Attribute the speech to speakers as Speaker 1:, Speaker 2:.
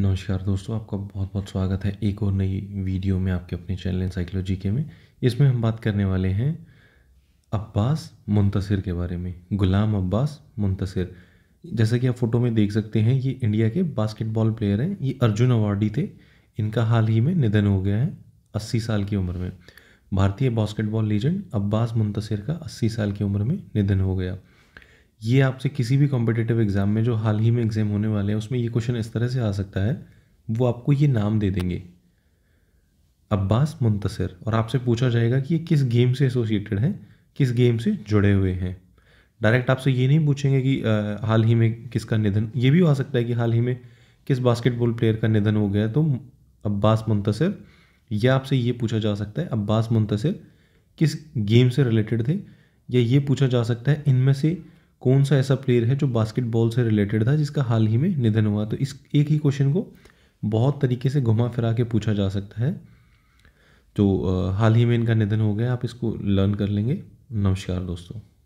Speaker 1: नमस्कार दोस्तों आपका बहुत बहुत स्वागत है एक और नई वीडियो में आपके अपने चैनल साइकोलॉजी के में इसमें हम बात करने वाले हैं अब्बास मुंतसिर के बारे में गुलाम अब्बास मुंतसिर जैसा कि आप फ़ोटो में देख सकते हैं ये इंडिया के बास्केटबॉल प्लेयर हैं ये अर्जुन अवार्डी थे इनका हाल ही में निधन हो गया है अस्सी साल की उम्र में भारतीय बास्केटबॉल लीजेंड अब्बास मुंतसिर का अस्सी साल की उम्र में निधन हो गया ये आपसे किसी भी कॉम्पिटेटिव एग्ज़ाम में जो हाल ही में एग्ज़ाम होने वाले हैं उसमें ये क्वेश्चन इस तरह से आ सकता है वो आपको ये नाम दे देंगे अब्बास मुंतसर और आपसे पूछा जाएगा कि ये किस गेम से एसोसिएटेड हैं किस गेम से जुड़े हुए हैं डायरेक्ट आपसे ये नहीं पूछेंगे कि आ, हाल ही में किसका निधन ये भी हो सकता है कि हाल ही में किस बास्केटबॉल प्लेयर का निधन हो गया तो अब्बास मुंतसर या आपसे ये पूछा जा सकता है अब्बास मुंतसर किस गेम से रिलेटेड थे या ये पूछा जा सकता है इनमें से कौन सा ऐसा प्लेयर है जो बास्केटबॉल से रिलेटेड था जिसका हाल ही में निधन हुआ तो इस एक ही क्वेश्चन को बहुत तरीके से घुमा फिरा के पूछा जा सकता है तो हाल ही में इनका निधन हो गया आप इसको लर्न कर लेंगे नमस्कार दोस्तों